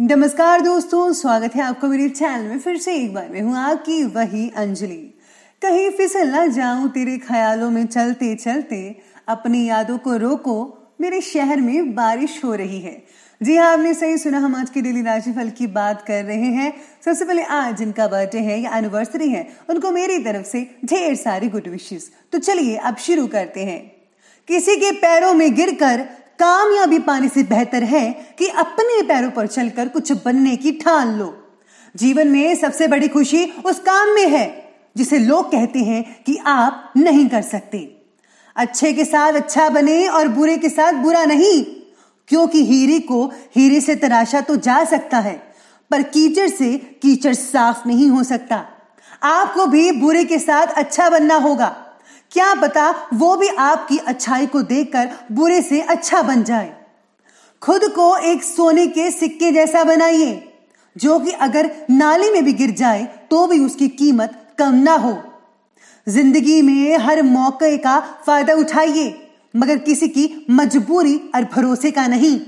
नमस्कार दोस्तों स्वागत है आपका मेरे चैनल में फिर से एक बार मैं हूँ आपकी वही अंजलि कहीं फिसल ना जाऊं तेरे ख्यालों में चलते चलते अपनी यादों को रोको मेरे शहर में बारिश हो रही है जी हाँ आपने सही सुना हम आज के डेली राशिफल की बात कर रहे हैं सबसे पहले आज जिनका बर्थडे है या एनिवर्सरी है उनको मेरी तरफ से ढेर सारी गुड विशेष तो चलिए अब शुरू करते हैं किसी के पैरों में गिरकर कामयाबी पाने से बेहतर है कि अपने पैरों पर चलकर कुछ बनने की ठान लो जीवन में सबसे बड़ी खुशी उस काम में है जिसे लोग कहते हैं कि आप नहीं कर सकते अच्छे के साथ अच्छा बने और बुरे के साथ बुरा नहीं क्योंकि हीरे को हीरे से तराशा तो जा सकता है पर कीचड़ से कीचड़ साफ नहीं हो सकता आपको भी बुरे के साथ अच्छा बनना होगा क्या पता वो भी आपकी अच्छाई को देखकर बुरे से अच्छा बन जाए खुद को एक सोने के सिक्के जैसा बनाइए जो कि अगर नाली में भी गिर जाए तो भी उसकी कीमत कम ना हो जिंदगी में हर मौके का फायदा उठाइए मगर किसी की मजबूरी और भरोसे का नहीं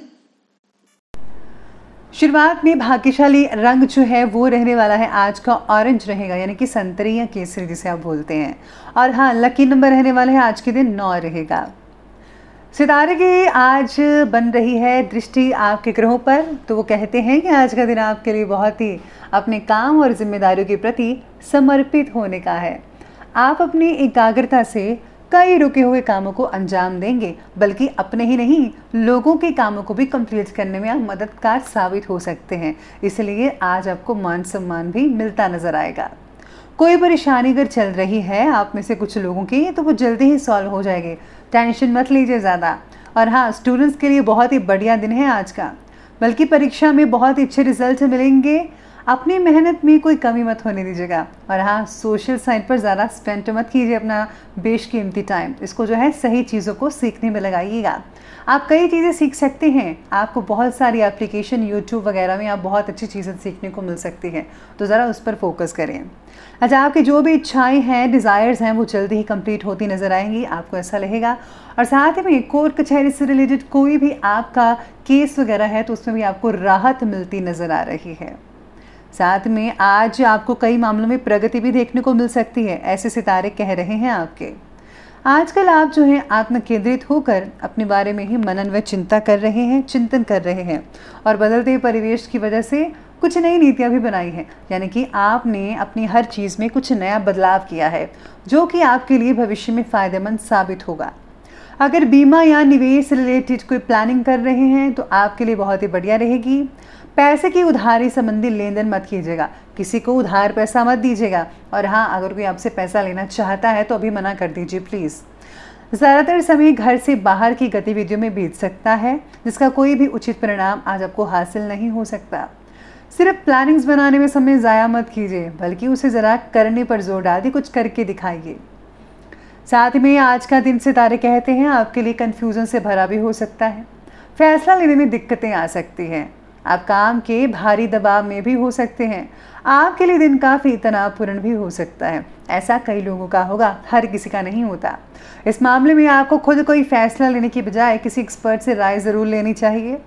शुरुआत में भाग्यशाली रंग जो है वो रहने वाला है आज का ऑरेंज रहेगा यानी कि संतरी या केसरी जिसे आप बोलते हैं और हाँ लकी नंबर रहने वाला है आज के दिन नौ रहेगा सितारे की आज बन रही है दृष्टि आपके ग्रहों पर तो वो कहते हैं कि आज का दिन आपके लिए बहुत ही अपने काम और जिम्मेदारियों के प्रति समर्पित होने का है आप अपनी एकाग्रता से कई रुके हुए कामों को अंजाम देंगे बल्कि अपने ही नहीं लोगों के कामों को भी कंप्लीट करने में आप मददगार साबित हो सकते हैं इसलिए आज आपको मान सम्मान भी मिलता नजर आएगा कोई परेशानी अगर चल रही है आप में से कुछ लोगों की तो वो जल्दी ही सॉल्व हो जाएगी टेंशन मत लीजिए ज़्यादा और हाँ स्टूडेंट्स के लिए बहुत ही बढ़िया दिन है आज का बल्कि परीक्षा में बहुत ही अच्छे रिजल्ट मिलेंगे अपनी मेहनत में कोई कमी मत होने दीजिएगा और हाँ सोशल साइट पर ज़्यादा स्पेंड मत कीजिए अपना बेशकीमती टाइम इसको जो है सही चीज़ों को सीखने में लगाइएगा आप कई चीज़ें सीख सकते हैं आपको बहुत सारी एप्लीकेशन यूट्यूब वगैरह में आप बहुत अच्छी चीज़ें सीखने को मिल सकती हैं तो ज़रा उस पर फोकस करें अच्छा आपकी जो भी इच्छाएं हैं डिज़ायर्स हैं वो जल्दी ही कंप्लीट होती नज़र आएंगी आपको ऐसा लगेगा और साथ ही में कोर्ट कचहरी से रिलेटेड कोई भी आपका केस वगैरह है तो उसमें भी आपको राहत मिलती नज़र आ रही है साथ में आज आपको कई मामलों में प्रगति भी देखने को मिल सकती है ऐसे सितारे कह रहे हैं आपके आजकल आप जो है आत्म केंद्रित होकर अपने बारे में ही मनन व चिंता कर रहे हैं चिंतन कर रहे हैं और बदलते परिवेश की वजह से कुछ नई नीतियाँ भी बनाई हैं यानी कि आपने अपनी हर चीज़ में कुछ नया बदलाव किया है जो कि आपके लिए भविष्य में फ़ायदेमंद साबित होगा अगर बीमा या निवेश रिलेटेड कोई प्लानिंग कर रहे हैं तो आपके लिए बहुत ही बढ़िया रहेगी पैसे की उधारी संबंधी लेन देन मत कीजिएगा किसी को उधार पैसा मत दीजिएगा और हाँ अगर कोई आपसे पैसा लेना चाहता है तो अभी मना कर दीजिए प्लीज़ ज़्यादातर समय घर से बाहर की गतिविधियों में बीत सकता है जिसका कोई भी उचित परिणाम आज आपको हासिल नहीं हो सकता सिर्फ प्लानिंग्स बनाने में समय ज़ाया मत कीजिए बल्कि उसे ज़रा करने पर जोर डाल दी कुछ करके दिखाइए साथ में आज का दिन सितारे कहते हैं आपके लिए कन्फ्यूज़न से भरा भी हो सकता है फैसला लेने में दिक्कतें आ सकती हैं आप काम के भारी दबाव में भी हो सकते हैं आपके लिए दिन काफ़ी तनावपूर्ण भी हो सकता है ऐसा कई लोगों का होगा हर किसी का नहीं होता इस मामले में आपको खुद कोई फैसला लेने की बजाय किसी एक्सपर्ट से राय ज़रूर लेनी चाहिए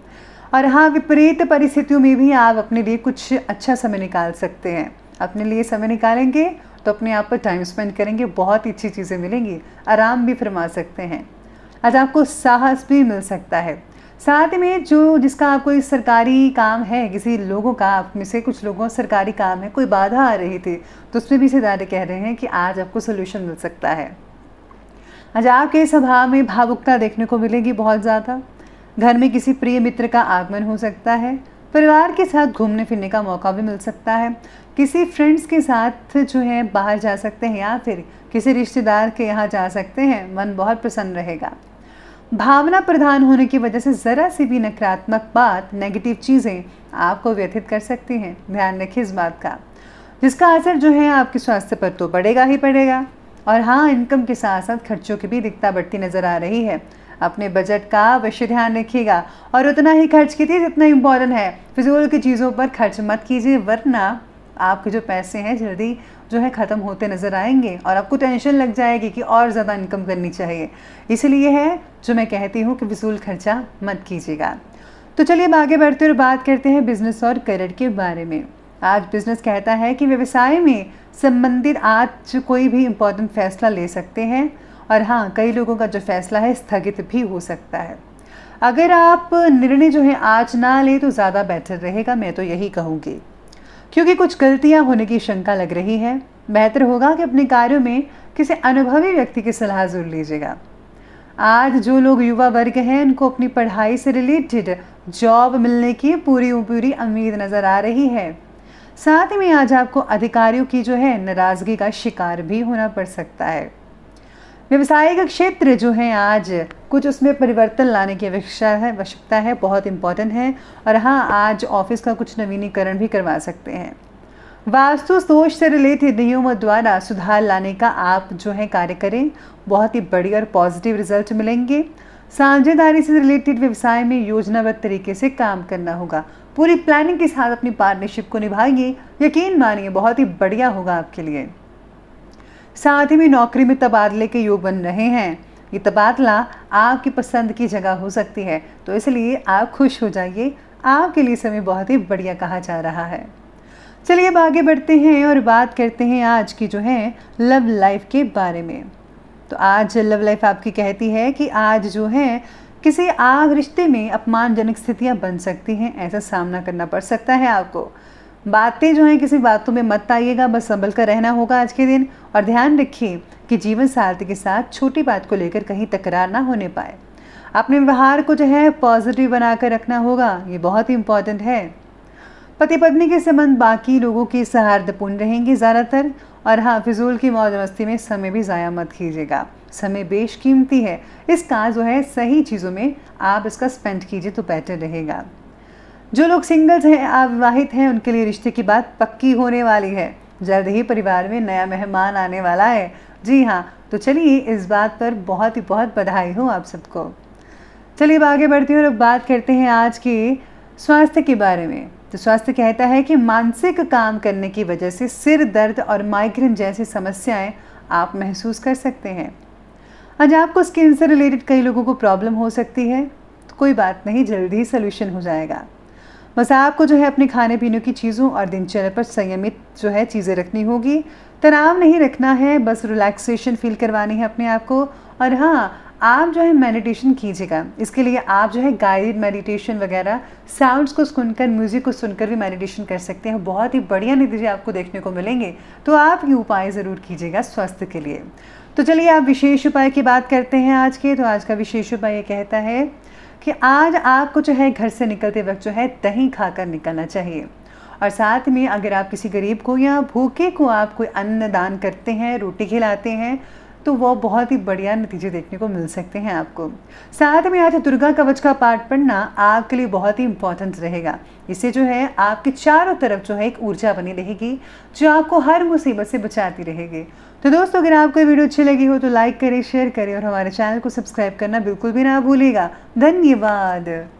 और हाँ विपरीत परिस्थितियों में भी आप अपने लिए कुछ अच्छा समय निकाल सकते हैं अपने लिए समय निकालेंगे तो अपने आप पर टाइम स्पेंड करेंगे बहुत ही अच्छी चीज़ें मिलेंगी आराम भी फरमा सकते हैं आज आपको साहस भी मिल सकता है साथ में जो जिसका आप कोई सरकारी काम है किसी लोगों का आप में से कुछ लोगों सरकारी काम है कोई बाधा आ रही थी तो उसमें भी सिदारे कह रहे हैं कि आज आपको सोल्यूशन मिल सकता है आज आपके स्वभाव में भावुकता देखने को मिलेगी बहुत ज़्यादा घर में किसी प्रिय मित्र का आगमन हो सकता है परिवार के साथ घूमने फिरने का मौका भी मिल सकता है किसी फ्रेंड्स के साथ जो है बाहर जा सकते हैं या फिर किसी रिश्तेदार के यहाँ जा सकते हैं मन बहुत प्रसन्न रहेगा भावना प्रधान होने की वजह से ज़रा सी भी नकारात्मक बात नेगेटिव चीज़ें आपको व्यथित कर सकती हैं ध्यान रखिए इस बात का जिसका असर जो है आपके स्वास्थ्य पर तो पड़ेगा ही पड़ेगा और हाँ इनकम के साथ साथ खर्चों की भी दिक्कत बढ़ती नज़र आ रही है अपने बजट का अवश्य ध्यान रखिएगा और उतना ही खर्च कीजिए जितना इम्पोर्टेंट है फिजूल की चीज़ों पर खर्च मत कीजिए वरना आपके जो पैसे हैं जल्दी जो है ख़त्म होते नज़र आएंगे और आपको टेंशन लग जाएगी कि और ज़्यादा इनकम करनी चाहिए इसलिए है जो मैं कहती हूँ कि वसूल खर्चा मत कीजिएगा तो चलिए अब आगे बढ़ते और बात करते हैं बिज़नेस और करियर के बारे में आज बिज़नेस कहता है कि व्यवसाय में संबंधित आज कोई भी इम्पोर्टेंट फैसला ले सकते हैं और हाँ कई लोगों का जो फैसला है स्थगित भी हो सकता है अगर आप निर्णय जो है आज ना लें तो ज़्यादा बेहतर रहेगा मैं तो यही कहूँगी क्योंकि कुछ गलतियाँ होने की शंका लग रही है बेहतर होगा कि अपने कार्यों में किसी अनुभवी व्यक्ति की सलाह जरूर लीजिएगा आज जो लोग युवा वर्ग हैं उनको अपनी पढ़ाई से रिलेटेड जॉब मिलने की पूरी पूरी उम्मीद नज़र आ रही है साथ में आज आपको अधिकारियों की जो है नाराज़गी का शिकार भी होना पड़ सकता है व्यवसाय का क्षेत्र जो है आज कुछ उसमें परिवर्तन लाने की आवश्यकता है आवश्यकता है बहुत इम्पॉर्टेंट है और हाँ आज ऑफिस का कुछ नवीनीकरण भी करवा सकते हैं वास्तु सोच से रिलेटेड नियमों द्वारा सुधार लाने का आप जो है कार्य करें बहुत ही बड़ी और पॉजिटिव रिजल्ट मिलेंगे साझेदारी से रिलेटेड व्यवसाय में योजनाबद्ध तरीके से काम करना होगा पूरी प्लानिंग के साथ अपनी पार्टनरशिप को निभाइए यकीन मानिए बहुत ही बढ़िया होगा आपके लिए साथ ही में नौकरी में तबादले के योग बन रहे हैं ये तबादला आपकी पसंद की जगह हो सकती है तो इसलिए आप खुश हो जाइए आपके लिए समय बहुत ही बढ़िया कहा जा रहा है चलिए अब आगे बढ़ते हैं और बात करते हैं आज की जो है लव लाइफ के बारे में तो आज लव लाइफ आपकी कहती है कि आज जो है किसी आग रिश्ते में अपमानजनक स्थितियां बन सकती हैं ऐसा सामना करना पड़ सकता है आपको बातें जो हैं किसी बातों में मत आइएगा बस संभल कर रहना होगा आज के दिन और ध्यान रखिए कि जीवन साथी के साथ छोटी बात को लेकर कहीं तकरार ना होने पाए अपने व्यवहार को जो है पॉजिटिव बनाकर रखना होगा ये बहुत ही इम्पॉर्टेंट है पति पत्नी के संबंध बाकी लोगों के सौहार्दपूर्ण रहेंगे ज़्यादातर और हाँ फिजूल की मौज मस्ती में समय भी ज़ाया मत कीजिएगा समय बेशकीमती है काज जो है सही चीज़ों में आप इसका स्पेंड कीजिए तो बेटर रहेगा जो लोग सिंगल्स हैं अविवाहित हैं उनके लिए रिश्ते की बात पक्की होने वाली है जल्द ही परिवार में नया मेहमान आने वाला है जी हाँ तो चलिए इस बात पर बहुत ही बहुत बधाई हो आप सबको चलिए अब आगे बढ़ते हैं और अब बात करते हैं आज के स्वास्थ्य के बारे में तो स्वास्थ्य कहता है कि मानसिक काम करने की वजह से सिर दर्द और माइग्रेन जैसी समस्याएं आप महसूस कर सकते हैं आज आपको स्किन से रिलेटेड कई लोगों को प्रॉब्लम हो सकती है तो कोई बात नहीं जल्दी ही सोल्यूशन हो जाएगा बस आपको जो है अपने खाने पीने की चीज़ों और दिनचर्या पर संयमित जो है चीज़ें रखनी होगी तनाव नहीं रखना है बस रिलैक्सेशन फील करवानी है अपने आप को और हाँ आप जो है मेडिटेशन कीजिएगा इसके लिए आप जो है गाइडेड मेडिटेशन वगैरह साउंड्स को सुनकर म्यूज़िक को सुनकर भी मेडिटेशन कर सकते हैं बहुत ही बढ़िया नतीजे आपको देखने को मिलेंगे तो आप ये उपाय ज़रूर कीजिएगा स्वास्थ्य के लिए तो चलिए आप विशेष उपाय की बात करते हैं आज के तो आज का विशेष उपाय ये कहता है कि आज आपको जो है घर से निकलते वक्त जो है दही खाकर निकलना चाहिए और साथ में अगर आप किसी गरीब को या भूखे को आप कोई अन्न दान करते हैं रोटी खिलाते हैं तो वह बहुत ही बढ़िया नतीजे देखने को मिल सकते हैं आपको साथ में आज दुर्गा कवच का पाठ पढ़ना आपके लिए बहुत ही इंपॉर्टेंट रहेगा इससे जो है आपके चारों तरफ जो है एक ऊर्जा बनी रहेगी जो आपको हर मुसीबत से बचाती रहेगी तो दोस्तों अगर आपको वीडियो अच्छी लगी हो तो लाइक करें शेयर करें और हमारे चैनल को सब्सक्राइब करना बिल्कुल भी ना भूलेगा धन्यवाद